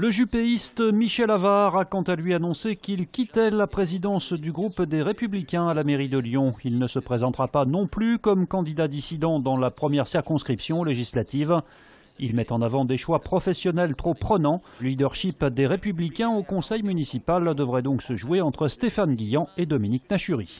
Le jupéiste Michel Avard a quant à lui annoncé qu'il quittait la présidence du groupe des Républicains à la mairie de Lyon. Il ne se présentera pas non plus comme candidat dissident dans la première circonscription législative. Il met en avant des choix professionnels trop prenants. Le leadership des Républicains au conseil municipal devrait donc se jouer entre Stéphane Guillan et Dominique Nachuri.